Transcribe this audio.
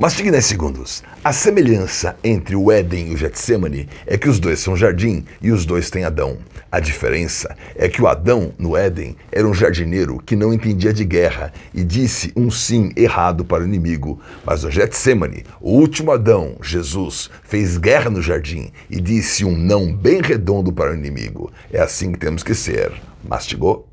Mastigue 10 segundos. A semelhança entre o Éden e o Getsemane é que os dois são jardim e os dois têm Adão. A diferença é que o Adão, no Éden, era um jardineiro que não entendia de guerra e disse um sim errado para o inimigo. Mas o Getsemane, o último Adão, Jesus, fez guerra no jardim e disse um não bem redondo para o inimigo. É assim que temos que ser. Mastigou?